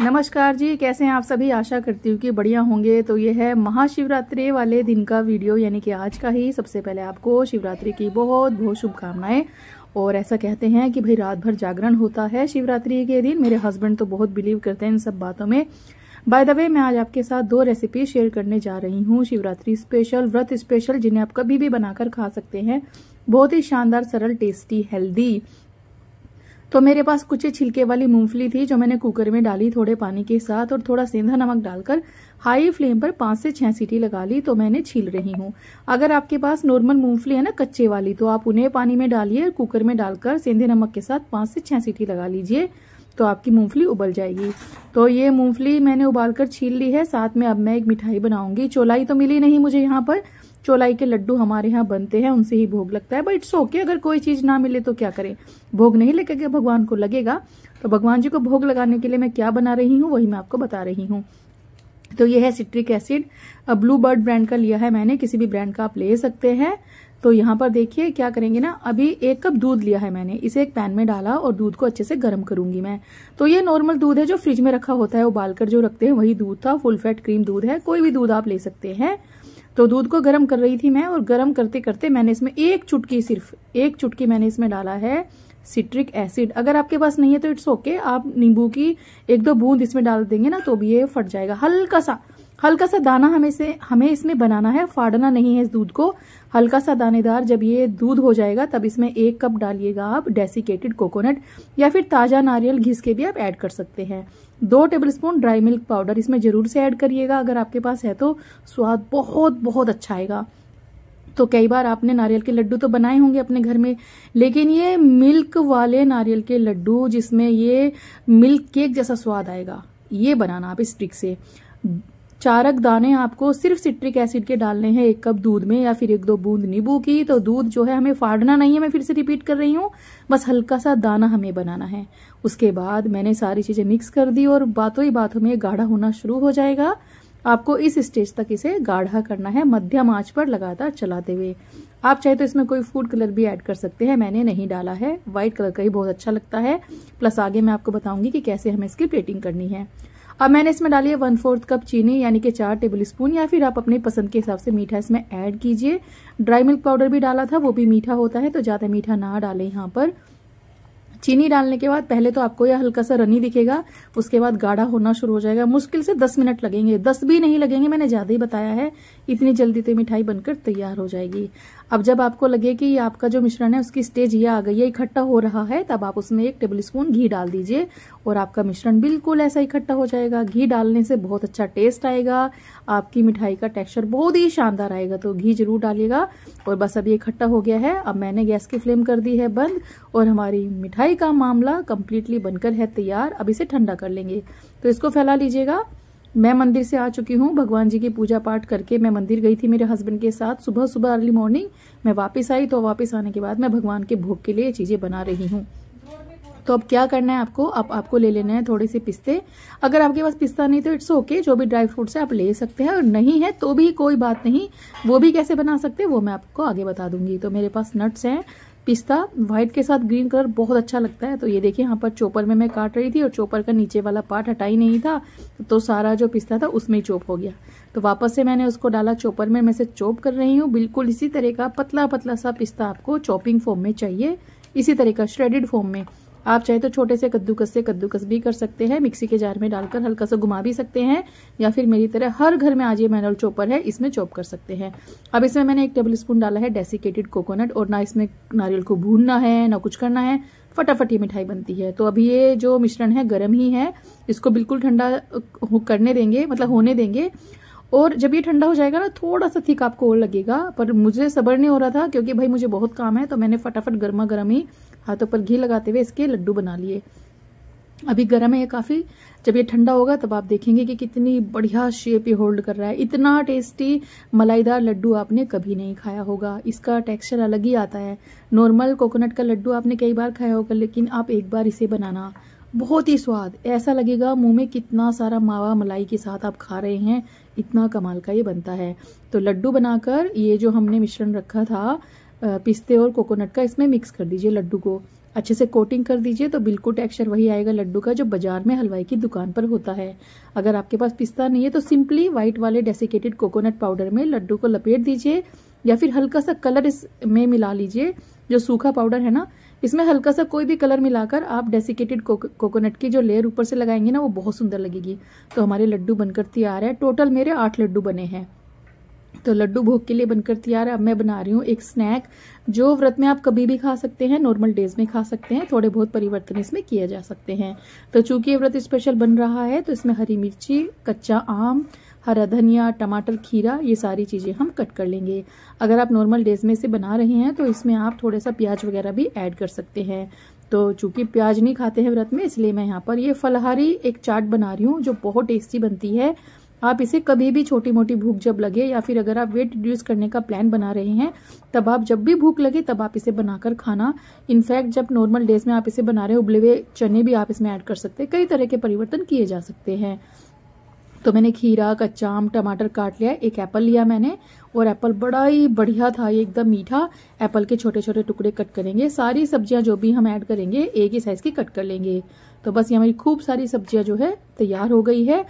नमस्कार जी कैसे हैं आप सभी आशा करती हूँ कि बढ़िया होंगे तो ये है महाशिवरात्रि वाले दिन का वीडियो यानी कि आज का ही सबसे पहले आपको शिवरात्रि की बहुत बहुत शुभकामनाएं और ऐसा कहते हैं कि भाई रात भर जागरण होता है शिवरात्रि के दिन मेरे हस्बैंड तो बहुत बिलीव करते हैं इन सब बातों में बाय द वे मैं आज आपके साथ दो रेसिपी शेयर करने जा रही हूँ शिवरात्रि स्पेशल व्रत स्पेशल जिन्हें आप कभी भी बनाकर खा सकते हैं बहुत ही शानदार सरल टेस्टी हेल्दी तो मेरे पास कुछ छिलके वाली मूंगफली थी जो मैंने कुकर में डाली थोड़े पानी के साथ और थोड़ा सेंधा नमक डालकर हाई फ्लेम पर पांच से छह सीटी लगा ली तो मैंने छील रही हूँ अगर आपके पास नॉर्मल मूंगफली है ना कच्चे वाली तो आप उन्हें पानी में डालिए कुकर में डालकर सेंधे नमक के साथ पांच से छह सीटी लगा लीजिए तो आपकी मूंगफली उबल जाएगी तो ये मूंगफली मैंने उबालकर छील ली है साथ में अब मैं एक मिठाई बनाऊंगी चोलाई तो मिली नहीं मुझे यहाँ पर चौलाई के लड्डू हमारे यहाँ बनते हैं उनसे ही भोग लगता है बट इट्स ओके अगर कोई चीज़ ना मिले तो क्या करें भोग नहीं लगेगा भगवान को लगेगा तो भगवान जी को भोग लगाने के लिए मैं क्या बना रही हूँ वही मैं आपको बता रही हूँ तो ये है citric acid blue bird brand का लिया है मैंने किसी भी ब्रांड का आप ले सकते हैं तो यहाँ पर देखिए क्या करेंगे ना अभी एक कप दूध लिया है मैंने इसे एक पैन में डाला और दूध को अच्छे से गर्म करूंगी मैं तो ये नॉर्मल दूध है जो फ्रिज में रखा होता है उबालकर जो रखते हैं वही दूध था फुल फैट क्रीम दूध है कोई भी दूध आप ले सकते हैं तो दूध को गर्म कर रही थी मैं और गर्म करते करते मैंने इसमें एक चुटकी सिर्फ एक चुटकी मैंने इसमें डाला है सिट्रिक एसिड अगर आपके पास नहीं है तो इट्स ओके आप नींबू की एक दो बूंद इसमें डाल देंगे ना तो भी ये फट जाएगा हल्का सा हल्का सा दाना हमें से हमें इसमें बनाना है फाड़ना नहीं है इस दूध को हल्का सा दानेदार जब ये दूध हो जाएगा तब इसमें एक कप डालिएगा आप डेसिकेटेड कोकोनट या फिर ताज़ा नारियल घिस के भी आप ऐड कर सकते हैं दो टेबलस्पून ड्राई मिल्क पाउडर इसमें ज़रूर से ऐड करिएगा अगर आपके पास है तो स्वाद बहुत बहुत अच्छा आएगा तो कई बार आपने नारियल के लड्डू तो बनाए होंगे अपने घर में लेकिन ये मिल्क वाले नारियल के लड्डू जिसमें ये मिल्क केक जैसा स्वाद आएगा ये बनाना आप इस ट्रिक से चारक दाने आपको सिर्फ सिट्रिक एसिड के डालने हैं एक कप दूध में या फिर एक दो बूंद नींबू की तो दूध जो है हमें फाड़ना नहीं है मैं फिर से रिपीट कर रही हूँ बस हल्का सा दाना हमें बनाना है उसके बाद मैंने सारी चीज़ें मिक्स कर दी और बातों ही बातों में गाढ़ा होना शुरू हो जाएगा आपको इस स्टेज तक इसे गाढ़ा करना है मध्यम आंच पर लगातार चलाते हुए आप चाहे तो इसमें कोई फूड कलर भी ऐड कर सकते हैं मैंने नहीं डाला है व्हाइट कलर का ही बहुत अच्छा लगता है प्लस आगे मैं आपको बताऊंगी कि कैसे हमें इसकी प्लेटिंग करनी है अब मैंने इसमें डाली है वन फोर्थ कप चीनी यानी कि चार टेबल स्पून या फिर आप अपने पसंद के हिसाब से मीठा इसमें ऐड कीजिए ड्राई मिल्क पाउडर भी डाला था वो भी मीठा होता है तो ज़्यादा मीठा ना डालें यहाँ पर चीनी डालने के बाद पहले तो आपको यह हल्का सा रनी दिखेगा उसके बाद गाढ़ा होना शुरू हो जाएगा मुश्किल से दस मिनट लगेंगे दस भी नहीं लगेंगे मैंने ज़्यादा ही बताया है इतनी जल्दी तो मिठाई बनकर तैयार हो जाएगी अब जब आपको लगे कि आपका जो मिश्रण है उसकी स्टेज ये आ गई है इकट्ठा हो रहा है तब आप उसमें एक टेबल स्पून घी डाल दीजिए और आपका मिश्रण बिल्कुल ऐसा इकट्ठा हो जाएगा घी डालने से बहुत अच्छा टेस्ट आएगा आपकी मिठाई का टेक्सचर बहुत ही शानदार आएगा तो घी जरूर डालिएगा और बस अब ये इकट्ठा हो गया है अब मैंने गैस की फ्लेम कर दी है बंद और हमारी मिठाई का मामला कम्प्लीटली बनकर है तैयार अब इसे ठंडा कर लेंगे तो इसको फैला लीजिएगा मैं मंदिर से आ चुकी हूँ भगवान जी की पूजा पाठ करके मैं मंदिर गई थी मेरे हस्बैंड के साथ सुबह सुबह अर्ली मॉर्निंग मैं वापस आई तो वापस आने के बाद मैं भगवान के भोग के लिए चीज़ें बना रही हूँ तो अब क्या करना है आपको अब आपको ले लेना है थोड़े से पिस्ते अगर आपके पास पिस्ता नहीं तो इट्स ओके जो भी ड्राई फ्रूट्स है आप ले सकते हैं और नहीं है तो भी कोई बात नहीं वो भी कैसे बना सकते हैं वो मैं आपको आगे बता दूंगी तो मेरे पास नट्स हैं पिस्ता व्हाइट के साथ ग्रीन कलर बहुत अच्छा लगता है तो ये देखिए यहाँ पर चोपर में मैं काट रही थी और चोपर का नीचे वाला पार्ट हटा ही नहीं था तो सारा जो पिस्ता था उसमें ही चोप हो गया तो वापस से मैंने उसको डाला चोपर में मैं से चोप कर रही हूँ बिल्कुल इसी तरह का पतला पतला सा पिस्ता आपको चॉपिंग फॉर्म में चाहिए इसी तरह का श्रेडेड फॉर्म में आप चाहे तो छोटे से कद्दूकस से कद्दूकस भी कर सकते हैं मिक्सी के जार में डालकर हल्का सा घुमा भी सकते हैं या फिर मेरी तरह हर घर में आज ये मैनुअल चॉपर है इसमें चॉप कर सकते हैं अब इसमें मैंने एक टेबल स्पून डाला है डेसिकेटेड कोकोनट और ना इसमें नारियल को भूनना है ना कुछ करना है फटाफट ये मिठाई बनती है तो अभी ये जो मिश्रण है गर्म ही है इसको बिल्कुल ठंडा करने देंगे मतलब होने देंगे और जब ये ठंडा हो जाएगा ना थोड़ा सा थीक आपको और लगेगा पर मुझे सबर नहीं हो रहा था क्योंकि भाई मुझे बहुत काम है तो मैंने फटाफट गर्मा गर्म ही हाथों पर घी लगाते हुए इसके लड्डू बना लिए अभी गर्म है ये काफ़ी जब ये ठंडा होगा तब आप देखेंगे कि कितनी बढ़िया शेप ये होल्ड कर रहा है इतना टेस्टी मलाईदार लड्डू आपने कभी नहीं खाया होगा इसका टेक्सचर अलग ही आता है नॉर्मल कोकोनट का लड्डू आपने कई बार खाया होगा लेकिन आप एक बार इसे बनाना बहुत ही स्वाद ऐसा लगेगा मुंह में कितना सारा मावा मलाई के साथ आप खा रहे हैं इतना कमाल का ये बनता है तो लड्डू बनाकर ये जो हमने मिश्रण रखा था पिस्ते और कोकोनट का इसमें मिक्स कर दीजिए लड्डू को अच्छे से कोटिंग कर दीजिए तो बिल्कुल टेक्सचर वही आएगा लड्डू का जो बाजार में हलवाई की दुकान पर होता है अगर आपके पास पिस्ता नहीं है तो सिंपली व्हाइट वाले डेसिकेटेड कोकोनट पाउडर में लड्डू को लपेट दीजिए या फिर हल्का सा कलर इसमें मिला लीजिए जो सूखा पाउडर है ना इसमें हल्का सा कोई भी कलर मिलाकर आप डेसिकेटेड कोकोनट की जो लेयर ऊपर से लगाएंगे ना वो बहुत सुंदर लगेगी तो हमारे लड्डू बनकर तैयार है टोटल मेरे आठ लड्डू बने हैं तो लड्डू भोग के लिए बनकर तैयार है अब मैं बना रही हूँ एक स्नैक जो व्रत में आप कभी भी खा सकते हैं नॉर्मल डेज में खा सकते हैं थोड़े बहुत परिवर्तन इसमें किए जा सकते हैं तो चूंकि ये व्रत स्पेशल बन रहा है तो इसमें हरी मिर्ची कच्चा आम हरा धनिया टमाटर खीरा ये सारी चीज़ें हम कट कर लेंगे अगर आप नॉर्मल डेज में इसे बना रहे हैं तो इसमें आप थोड़ा सा प्याज वगैरह भी ऐड कर सकते हैं तो चूंकि प्याज नहीं खाते हैं व्रत में इसलिए मैं यहाँ पर ये फलहारी एक चाट बना रही हूँ जो बहुत टेस्टी बनती है आप इसे कभी भी छोटी मोटी भूख जब लगे या फिर अगर आप वेट रिड्यूस करने का प्लान बना रहे हैं तब आप जब भी भूख लगे तब आप इसे बनाकर खाना इनफैक्ट जब नॉर्मल डेज में आप इसे बना रहे उबले हुए चने भी आप इसमें ऐड कर सकते हैं कई तरह के परिवर्तन किए जा सकते हैं तो मैंने खीरा कच्चा आम टमाटर काट लिया एक एप्पल लिया मैंने और एप्पल बड़ा ही बढ़िया था ये एकदम मीठा एप्पल के छोटे छोटे टुकड़े कट करेंगे सारी सब्जियां जो भी हम ऐड करेंगे एक ही साइज़ की कट कर लेंगे तो बस ये हमारी खूब सारी सब्जियां जो है तैयार हो गई है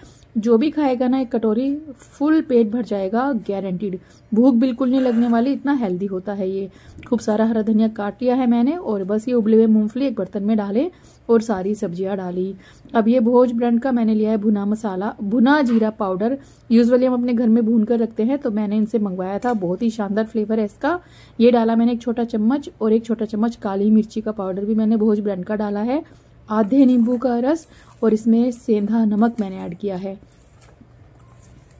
जो भी खाएगा ना एक कटोरी फुल पेट भर जाएगा गारंटीड भूख बिल्कुल नहीं लगने वाली इतना हेल्दी होता है ये खूब सारा हरा धनिया काट लिया है मैंने और बस ये उबले हुए मूंगफली एक बर्तन में डालें और सारी सब्जियां डाली अब ये भोज ब्रांड का मैंने लिया है भुना मसाला भुना जीरा पाउडर यूजली हम अपने घर में भून कर रखते हैं तो मैंने इनसे मंगवाया था बहुत ही शानदार फ्लेवर है इसका ये डाला मैंने एक छोटा चम्मच और एक छोटा चम्मच काली मिर्ची का पाउडर भी मैंने भोज ब्रांड का डाला है आधे नींबू का रस और इसमें सेंधा नमक मैंने ऐड किया है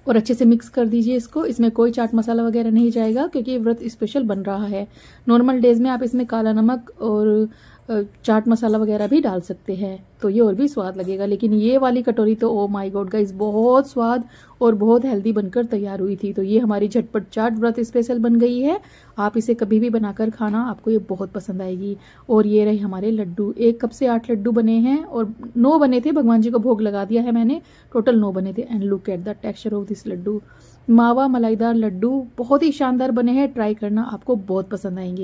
और अच्छे से मिक्स कर दीजिए इसको इसमें कोई चाट मसाला वगैरह नहीं जाएगा क्योंकि ये व्रत स्पेशल बन रहा है नॉर्मल डेज में आप इसमें काला नमक और चाट मसाला वगैरह भी डाल सकते हैं तो ये और भी स्वाद लगेगा लेकिन ये वाली कटोरी तो ओ माय गॉड गाइस बहुत स्वाद और बहुत हेल्दी बनकर तैयार हुई थी तो ये हमारी झटपट चाट व्रत स्पेशल बन गई है आप इसे कभी भी बनाकर खाना आपको ये बहुत पसंद आएगी और ये रहे हमारे लड्डू एक कप से आठ लड्डू बने हैं और नौ बने थे भगवान जी को भोग लगा दिया है मैंने टोटल नौ बने थे and look at the texture of this laddu mawa मलाईदार लड्डू बहुत ही शानदार बने हैं ट्राई करना आपको बहुत पसंद आएंगे